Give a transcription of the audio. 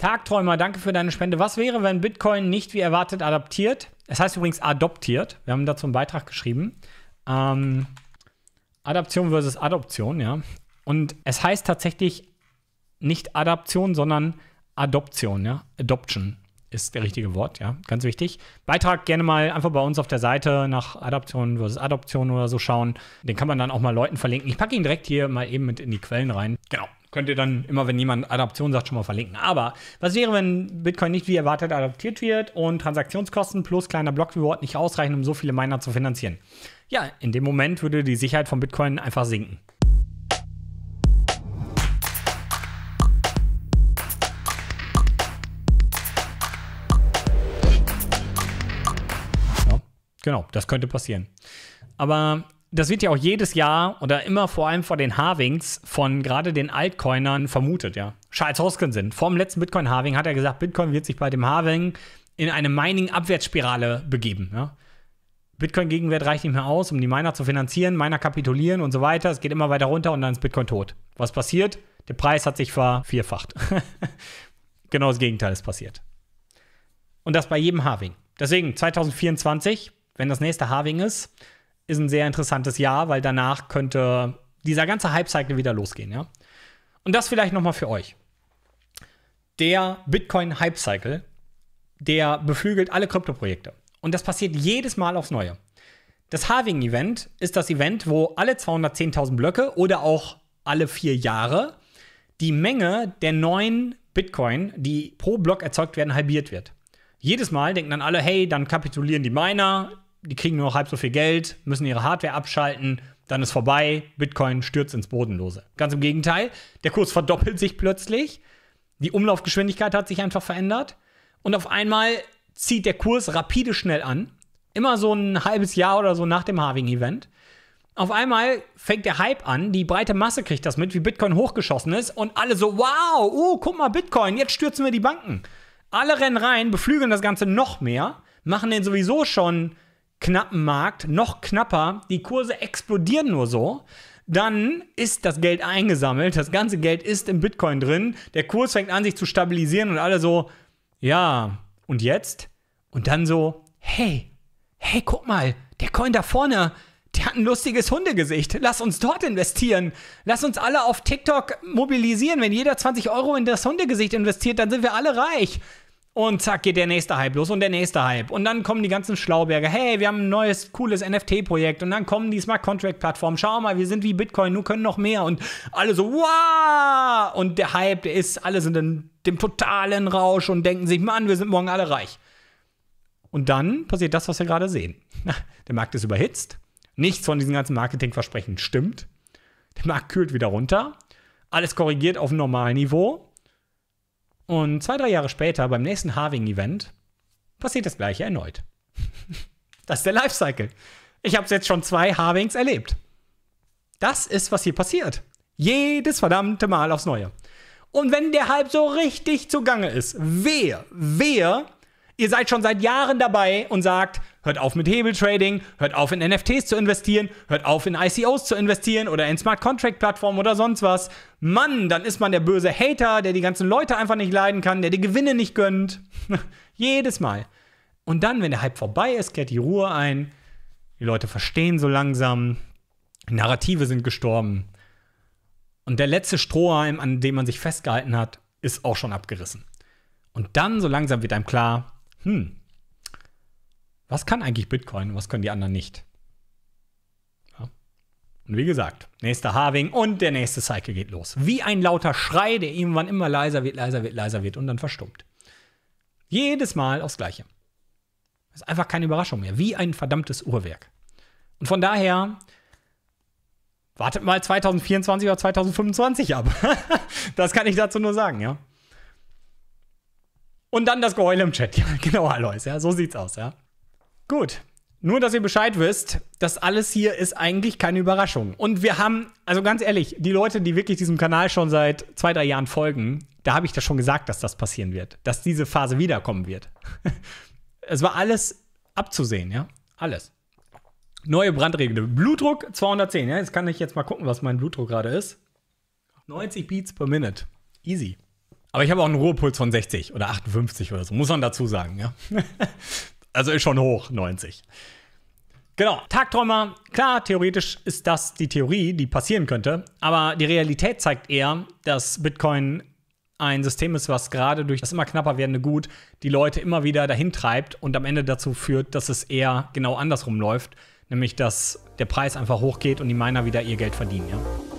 Tagträumer, danke für deine Spende. Was wäre, wenn Bitcoin nicht wie erwartet adaptiert? Es heißt übrigens adoptiert. Wir haben dazu einen Beitrag geschrieben. Ähm, Adaption versus Adoption, ja. Und es heißt tatsächlich nicht Adaption, sondern Adoption, ja. Adoption ist der richtige Wort, ja. Ganz wichtig. Beitrag gerne mal einfach bei uns auf der Seite nach Adaption versus Adoption oder so schauen. Den kann man dann auch mal Leuten verlinken. Ich packe ihn direkt hier mal eben mit in die Quellen rein. Genau könnt ihr dann immer, wenn jemand Adaption sagt, schon mal verlinken. Aber was wäre, wenn Bitcoin nicht wie erwartet adaptiert wird und Transaktionskosten plus kleiner Block Reward nicht ausreichen, um so viele Miner zu finanzieren? Ja, in dem Moment würde die Sicherheit von Bitcoin einfach sinken. genau, das könnte passieren. Aber das wird ja auch jedes Jahr oder immer vor allem vor den Harvings von gerade den Altcoinern vermutet, ja. Charles Hoskinson, vor dem letzten Bitcoin-Harving hat er gesagt, Bitcoin wird sich bei dem Harving in eine Mining-Abwärtsspirale begeben, ja. Bitcoin-Gegenwert reicht nicht mehr aus, um die Miner zu finanzieren, Miner kapitulieren und so weiter. Es geht immer weiter runter und dann ist Bitcoin tot. Was passiert? Der Preis hat sich vervierfacht. genau das Gegenteil ist passiert. Und das bei jedem Harving. Deswegen 2024, wenn das nächste Harving ist, ist ein sehr interessantes Jahr, weil danach könnte dieser ganze Hype-Cycle wieder losgehen, ja. Und das vielleicht noch mal für euch. Der Bitcoin-Hype-Cycle, der beflügelt alle Kryptoprojekte. Und das passiert jedes Mal aufs Neue. Das Halving-Event ist das Event, wo alle 210.000 Blöcke oder auch alle vier Jahre die Menge der neuen Bitcoin, die pro Block erzeugt werden, halbiert wird. Jedes Mal denken dann alle, hey, dann kapitulieren die Miner, die kriegen nur noch halb so viel Geld, müssen ihre Hardware abschalten, dann ist vorbei, Bitcoin stürzt ins Bodenlose. Ganz im Gegenteil, der Kurs verdoppelt sich plötzlich, die Umlaufgeschwindigkeit hat sich einfach verändert und auf einmal zieht der Kurs rapide schnell an, immer so ein halbes Jahr oder so nach dem Harving-Event. Auf einmal fängt der Hype an, die breite Masse kriegt das mit, wie Bitcoin hochgeschossen ist und alle so, wow, oh, guck mal, Bitcoin, jetzt stürzen wir die Banken. Alle rennen rein, beflügeln das Ganze noch mehr, machen den sowieso schon knappen Markt noch knapper, die Kurse explodieren nur so, dann ist das Geld eingesammelt, das ganze Geld ist im Bitcoin drin, der Kurs fängt an sich zu stabilisieren und alle so, ja, und jetzt? Und dann so, hey, hey, guck mal, der Coin da vorne, der hat ein lustiges Hundegesicht. Lass uns dort investieren. Lass uns alle auf TikTok mobilisieren. Wenn jeder 20 Euro in das Hundegesicht investiert, dann sind wir alle reich. Und zack, geht der nächste Hype los und der nächste Hype. Und dann kommen die ganzen Schlauberger. Hey, wir haben ein neues, cooles NFT-Projekt. Und dann kommen die Smart Contract-Plattformen. Schau mal, wir sind wie Bitcoin, nur können noch mehr. Und alle so, wow! Und der Hype, der ist, alle sind in dem totalen Rausch und denken sich, Mann, wir sind morgen alle reich. Und dann passiert das, was wir gerade sehen. Der Markt ist überhitzt. Nichts von diesen ganzen Marketingversprechen stimmt. Der Markt kühlt wieder runter. Alles korrigiert auf ein Niveau. Und zwei, drei Jahre später, beim nächsten Harving-Event, passiert das gleiche erneut. das ist der Lifecycle. Ich habe jetzt schon zwei Harvings erlebt. Das ist, was hier passiert. Jedes verdammte Mal aufs Neue. Und wenn der Hype so richtig zugange ist, wer, wer, ihr seid schon seit Jahren dabei und sagt, Hört auf mit Hebeltrading, hört auf in NFTs zu investieren, hört auf in ICOs zu investieren oder in Smart Contract Plattformen oder sonst was. Mann, dann ist man der böse Hater, der die ganzen Leute einfach nicht leiden kann, der die Gewinne nicht gönnt. Jedes Mal. Und dann, wenn der Hype vorbei ist, kehrt die Ruhe ein. Die Leute verstehen so langsam. Narrative sind gestorben. Und der letzte Strohhalm, an dem man sich festgehalten hat, ist auch schon abgerissen. Und dann so langsam wird einem klar, hm, was kann eigentlich Bitcoin und was können die anderen nicht? Ja. Und wie gesagt, nächster Harving und der nächste Cycle geht los. Wie ein lauter Schrei, der irgendwann immer leiser wird, leiser wird, leiser wird und dann verstummt. Jedes Mal aufs Gleiche. Das ist einfach keine Überraschung mehr. Wie ein verdammtes Uhrwerk. Und von daher, wartet mal 2024 oder 2025 ab. das kann ich dazu nur sagen, ja. Und dann das Geheule im Chat. Ja, genau, Alois, ja. So sieht's aus, ja. Gut. Nur, dass ihr Bescheid wisst, das alles hier ist eigentlich keine Überraschung. Und wir haben, also ganz ehrlich, die Leute, die wirklich diesem Kanal schon seit zwei, drei Jahren folgen, da habe ich das schon gesagt, dass das passieren wird, dass diese Phase wiederkommen wird. es war alles abzusehen, ja? Alles. Neue Brandregel. Blutdruck 210, ja? Jetzt kann ich jetzt mal gucken, was mein Blutdruck gerade ist. 90 Beats per Minute. Easy. Aber ich habe auch einen Ruhepuls von 60 oder 58 oder so, muss man dazu sagen, ja? Also ist schon hoch, 90. Genau, Tagträumer, klar, theoretisch ist das die Theorie, die passieren könnte, aber die Realität zeigt eher, dass Bitcoin ein System ist, was gerade durch das immer knapper werdende Gut die Leute immer wieder dahin treibt und am Ende dazu führt, dass es eher genau andersrum läuft, nämlich dass der Preis einfach hochgeht und die Miner wieder ihr Geld verdienen. Ja?